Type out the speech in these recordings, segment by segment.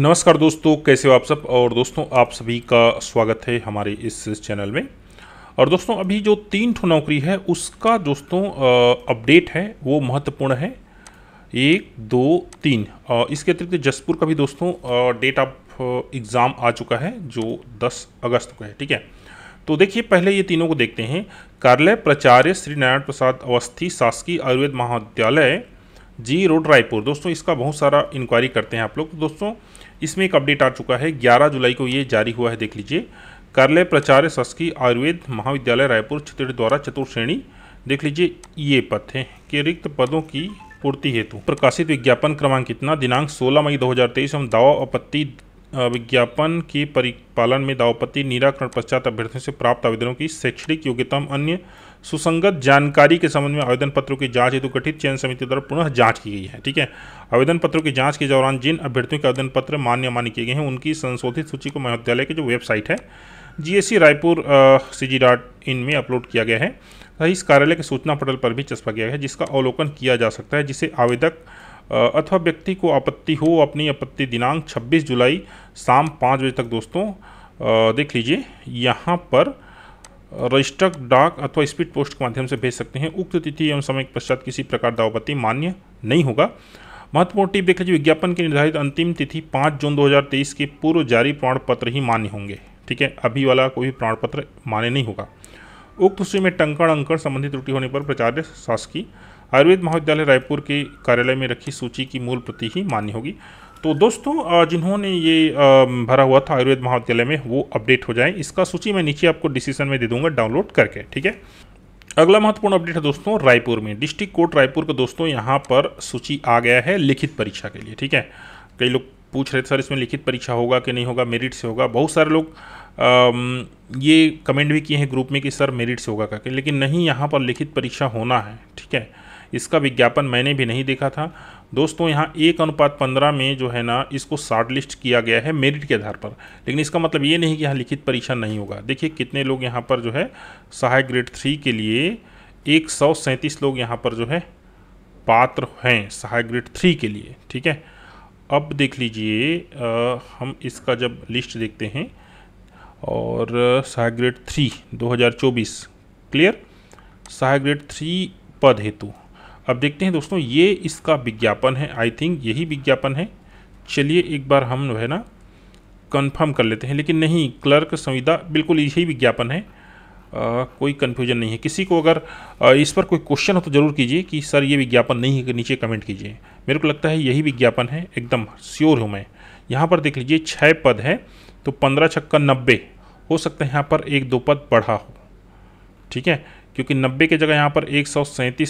नमस्कार दोस्तों कैसे हो आप सब और दोस्तों आप सभी का स्वागत है हमारे इस चैनल में और दोस्तों अभी जो तीन ठो नौकरी है उसका दोस्तों अपडेट है वो महत्वपूर्ण है एक दो तीन इसके अतिरिक्त जसपुर का भी दोस्तों डेट ऑफ एग्ज़ाम आ चुका है जो 10 अगस्त को है ठीक है तो देखिए पहले ये तीनों को देखते हैं कार्यालय प्राचार्य श्री नारायण प्रसाद अवस्थी शासकीय आयुर्वेद महाविद्यालय जी रोड रायपुर दोस्तों इसका बहुत सारा इंक्वायरी करते हैं आप लोग दोस्तों इसमें एक अपडेट आ चुका है 11 जुलाई को ये जारी हुआ है देख लीजिए कार्यालय प्राचार्य शासकीय आयुर्वेद महाविद्यालय रायपुर क्षेत्र द्वारा चतुर्थ श्रेणी देख लीजिए ये पद है कि रिक्त पदों की पूर्ति हेतु प्रकाशित विज्ञापन क्रमांक कितना दिनांक 16 मई 2023 हम दावा आपत्ति विज्ञापन के परिपालन में दावापत्ति निराकरण पश्चात अभ्यर्थियों से प्राप्त आवेदनों की शैक्षणिक योग्यता अन्य सुसंगत जानकारी के संबंध में आवेदन पत्रों की जांच हेतु गठित चयन समिति द्वारा पुनः जांच की गई है ठीक है आवेदन पत्रों की जांच के दौरान जिन अभ्यर्थियों के आवेदन पत्र मान्य मान्य किए गए हैं उनकी संशोधित सूची को महाविद्यालय की जो वेबसाइट है GSC Raipur C G dot in में अपलोड किया गया है तथा इस कार्यालय के सूचना पोर्टल पर भी चस्पा गया है जिसका अवलोकन किया जा सकता है जिसे आवेदक अथवा व्यक्ति को आपत्ति हो अपनी आपत्ति दिनांक 26 जुलाई शाम पाँच बजे तक दोस्तों देख लीजिए यहाँ पर रजिस्टर डाक अथवा स्पीड पोस्ट के माध्यम से भेज सकते हैं उक्त तिथि एवं समय के पश्चात किसी प्रकार दावपत्ति मान्य नहीं होगा महत्वपूर्ण टिप देखा जी विज्ञापन की निर्धारित अंतिम तिथि पाँच जून 2023 के पूर्व जारी प्रमाण पत्र ही मान्य होंगे ठीक है अभी वाला कोई प्रमाण पत्र मान्य नहीं होगा उक्त सूची में टंकण अंकण संबंधित त्रुटि होने पर प्राचार्य शासकीय आयुर्वेद महाविद्यालय रायपुर के कार्यालय में रखी सूची की मूल प्रति ही मान्य होगी तो दोस्तों जिन्होंने ये भरा हुआ था आयुर्वेद महाविद्यालय में वो अपडेट हो जाए इसका सूची मैं नीचे आपको डिसीजन में दे दूंगा डाउनलोड करके ठीक है अगला महत्वपूर्ण अपडेट है दोस्तों रायपुर में डिस्ट्रिक्ट कोर्ट रायपुर का दोस्तों यहाँ पर सूची आ गया है लिखित परीक्षा के लिए ठीक है कई लोग पूछ रहे थे सर इसमें लिखित परीक्षा होगा कि नहीं होगा मेरिट से होगा बहुत सारे लोग ये कमेंट भी किए हैं ग्रुप में कि सर मेरिट से होगा करके लेकिन नहीं यहाँ पर लिखित परीक्षा होना है ठीक है इसका विज्ञापन मैंने भी नहीं देखा था दोस्तों यहाँ एक अनुपात पंद्रह में जो है ना इसको शार्ट लिस्ट किया गया है मेरिट के आधार पर लेकिन इसका मतलब ये नहीं कि यहाँ लिखित परीक्षा नहीं होगा देखिए कितने लोग यहाँ पर जो है सहायक ग्रेड थ्री के लिए एक सौ सैंतीस लोग यहाँ पर जो है पात्र हैं सहायक ग्रेड थ्री के लिए ठीक है अब देख लीजिए हम इसका जब लिस्ट देखते हैं और सहायक ग्रेड थ्री 2024 क्लियर सहायक ग्रेड थ्री पद हेतु अब देखते हैं दोस्तों ये इसका विज्ञापन है आई थिंक यही विज्ञापन है चलिए एक बार हम जो है ना कंफर्म कर लेते हैं लेकिन नहीं क्लर्क संविदा बिल्कुल यही विज्ञापन है आ, कोई कन्फ्यूजन नहीं है किसी को अगर आ, इस पर कोई क्वेश्चन हो तो ज़रूर कीजिए कि सर ये विज्ञापन नहीं है नीचे कमेंट कीजिए मेरे को लगता है यही विज्ञापन है एकदम श्योर हूँ मैं यहाँ पर देख लीजिए छः पद हैं तो पंद्रह छक्का नब्बे हो सकता है यहाँ पर एक दो पद बढ़ा हो ठीक है क्योंकि नब्बे के जगह यहाँ पर एक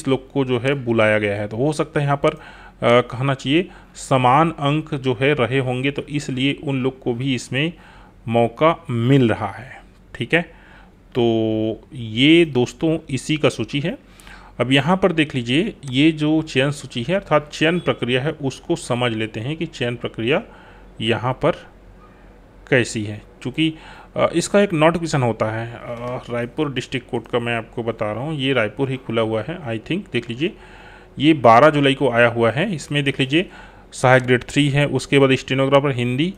लोग को जो है बुलाया गया है तो हो सकता है यहाँ पर आ, कहना चाहिए समान अंक जो है रहे होंगे तो इसलिए उन लोग को भी इसमें मौका मिल रहा है ठीक है तो ये दोस्तों इसी का सूची है अब यहाँ पर देख लीजिए ये जो चयन सूची है अर्थात चयन प्रक्रिया है उसको समझ लेते हैं कि चयन प्रक्रिया यहाँ पर कैसी है क्योंकि इसका एक नोटिफिकेशन होता है रायपुर डिस्ट्रिक्ट कोर्ट का मैं आपको बता रहा हूँ ये रायपुर ही खुला हुआ है आई थिंक देख लीजिए ये 12 जुलाई को आया हुआ है इसमें देख लीजिए सहायक ग्रेड थ्री है उसके बाद स्टेनोग्राफर हिंदी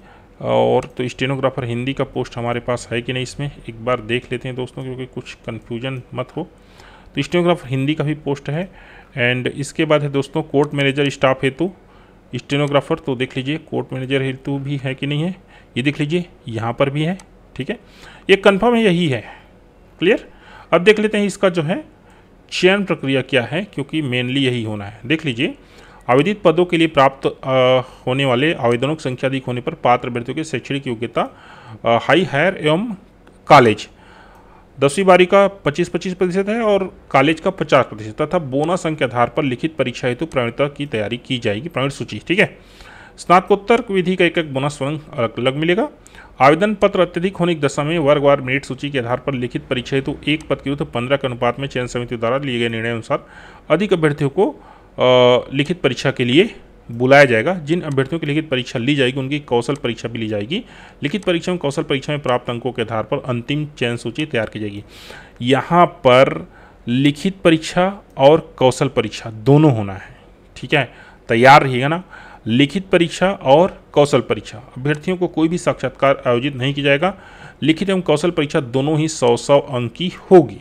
और तो स्टेनोग्राफर हिंदी का पोस्ट हमारे पास है कि नहीं इसमें एक बार देख लेते हैं दोस्तों क्योंकि कुछ कन्फ्यूजन मत हो तो स्टेनोग्राफर हिंदी का भी पोस्ट है एंड इसके बाद है दोस्तों कोर्ट मैनेजर स्टाफ हेतु स्टेनोग्राफर तो देख लीजिए कोर्ट मैनेजर हेतु भी है कि नहीं है ये देख लीजिए यहाँ पर भी है ठीक है ये कन्फर्म है यही है क्लियर अब देख लेते हैं इसका जो है चयन प्रक्रिया क्या है क्योंकि मेनली यही होना है देख लीजिए आवेदित पदों के लिए प्राप्त आ, होने वाले आवेदनों की संख्या अधिक होने पर पात्र अभ्यर्थियों की शैक्षणिक योग्यता हाई हायर एवं कॉलेज दसवीं बारी का 25-25 प्रतिशत है और कॉलेज का 50 प्रतिशत तथा बोनस अंक के आधार पर लिखित परीक्षा हेतु प्रवीणता की तैयारी की जाएगी प्रवीण सूची ठीक है स्नातकोत्तर विधि का एक एक बोनस अंक अलग मिलेगा आवेदन पत्र अत्यधिक होने की दशा में वर्गवार मेरिट सूची के आधार पर लिखित परीक्षा हेतु तो एक पद के युद्ध पंद्रह के अनुपात में चयन समिति द्वारा लिए गए निर्णय अनुसार अधिक अभ्यर्थियों को लिखित परीक्षा के लिए बुलाया जाएगा जिन अभ्यर्थियों की लिखित परीक्षा ली जाएगी उनकी कौशल परीक्षा भी ली जाएगी लिखित परीक्षा में कौशल परीक्षा में प्राप्त अंकों के आधार पर अंतिम चयन सूची तैयार की जाएगी यहाँ पर लिखित परीक्षा और कौशल परीक्षा दोनों होना है ठीक है तैयार रहिएगा ना लिखित परीक्षा और कौशल परीक्षा अभ्यर्थियों को कोई भी साक्षात्कार आयोजित नहीं किया जाएगा लिखित एवं कौशल परीक्षा दोनों ही सौ सौ अंक की होगी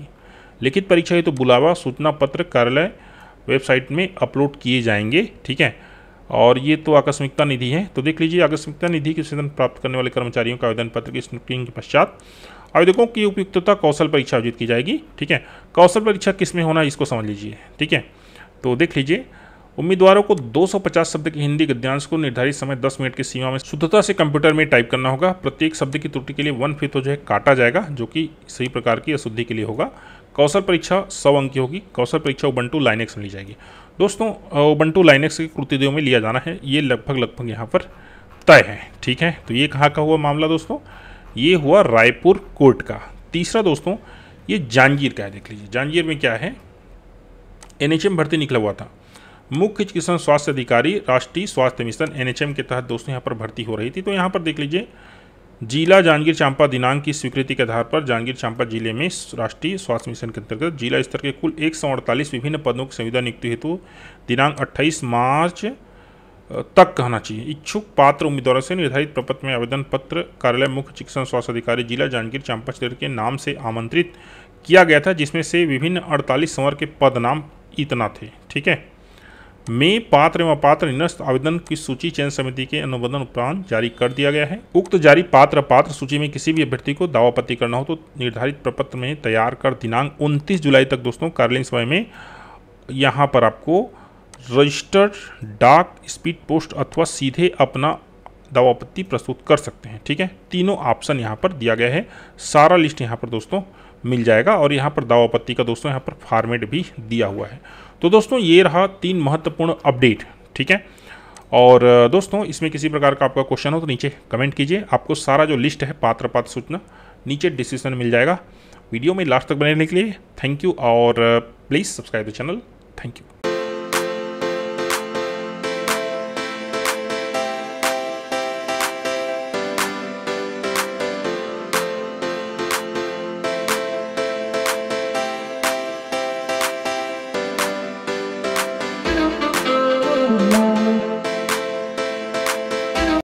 लिखित परीक्षा ये तो बुलावा सूचना पत्र कार्यालय वेबसाइट में अपलोड किए जाएंगे ठीक है और ये तो आकस्मिकता निधि है तो देख लीजिए आकस्मिकता निधि के संदर्भ प्राप्त करने वाले कर्मचारियों का आवेदन पत्र की स्क्रीनिंग के पश्चात आवेदकों की उपयुक्तता कौशल परीक्षा आयोजित की जाएगी ठीक है कौशल परीक्षा किस में होना इसको समझ लीजिए ठीक है तो देख लीजिए उम्मीदवारों को 250 शब्द के हिंदी गद्यांश को निर्धारित समय 10 मिनट की सीमा में शुद्धता से कंप्यूटर में टाइप करना होगा प्रत्येक शब्द की त्रुटि के लिए वन फिफ्थ जो है काटा जाएगा जो कि सही प्रकार की अशुद्धि के लिए होगा कौशल परीक्षा सौ अंक की होगी कौशल परीक्षा ओबंटू लाइनेक्स में ली जाएगी दोस्तों टू लाइनेक्स की कृतिदेव में लिया जाना है ये लगभग लगभग यहाँ पर तय है ठीक है तो ये कहाँ का हुआ मामला दोस्तों ये हुआ रायपुर कोर्ट का तीसरा दोस्तों ये जांजगीर का है देख लीजिए जांजगीर में क्या है एनएचएम भर्ती निकला हुआ था मुख्य चिकित्सा स्वास्थ्य अधिकारी राष्ट्रीय स्वास्थ्य मिशन एनएचएम के तहत दोस्तों यहाँ पर भर्ती हो रही थी तो यहाँ पर देख लीजिए जिला जांजगीर चांपा दिनांक की स्वीकृति के आधार पर जांजगीर चांपा जिले में राष्ट्रीय स्वास्थ्य मिशन के अंतर्गत जिला स्तर के कुल एक विभिन्न पदों की संविधा नियुक्ति हेतु दिनांक अट्ठाईस मार्च तक कहना चाहिए इच्छुक पात्र उम्मीदवारों से निर्धारित प्रपत्र में आवेदन पत्र कार्यालय मुख्य चिकित्सा स्वास्थ्य अधिकारी जिला जांजगीर चांपा क्षेत्र के नाम से आमंत्रित किया गया था जिसमें से विभिन्न अड़तालीस संवर के पद नाम इतना थे ठीक है में पात्र एवं पात्र निरस्त आवेदन की सूची चयन समिति के अनुमोदन उपरांत जारी कर दिया गया है उक्त जारी पात्र पात्र सूची में किसी भी अभ्यर्थी को दावा आपत्ति करना हो तो निर्धारित प्रपत्र में तैयार कर दिनांक 29 जुलाई तक दोस्तों कार्यालय समय में यहाँ पर आपको रजिस्टर्ड डाक स्पीड पोस्ट अथवा सीधे अपना दावा आपत्ति प्रस्तुत कर सकते हैं ठीक है तीनों ऑप्शन यहाँ पर दिया गया है सारा लिस्ट यहाँ पर दोस्तों मिल जाएगा और यहाँ पर दावा पत्ती का दोस्तों यहाँ पर फार्मेट भी दिया हुआ है तो दोस्तों ये रहा तीन महत्वपूर्ण अपडेट ठीक है और दोस्तों इसमें किसी प्रकार का आपका क्वेश्चन हो तो नीचे कमेंट कीजिए आपको सारा जो लिस्ट है पात्र पात्र सूचना नीचे डिसीजन मिल जाएगा वीडियो में लास्ट तक बने रहने के लिए थैंक यू और please subscribe the channel thank you